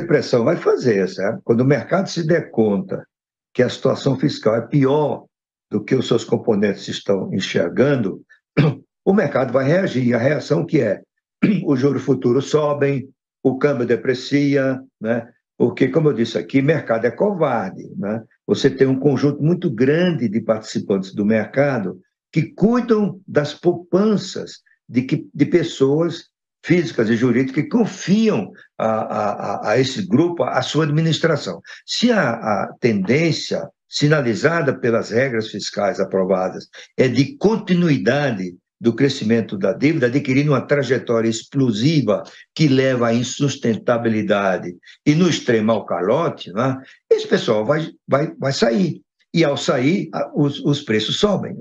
pressão, vai fazer, certo? Quando o mercado se der conta que a situação fiscal é pior do que os seus componentes estão enxergando, o mercado vai reagir. A reação que é? Os juros futuros sobem, o câmbio deprecia, né? Porque, como eu disse aqui, mercado é covarde, né? Você tem um conjunto muito grande de participantes do mercado que cuidam das poupanças de, que, de pessoas físicas e jurídicas que confiam a, a, a esse grupo a sua administração. Se a, a tendência sinalizada pelas regras fiscais aprovadas é de continuidade do crescimento da dívida, adquirindo uma trajetória explosiva que leva à insustentabilidade e no extremo ao calote, né? esse pessoal vai, vai, vai sair. E ao sair, os, os preços sobem.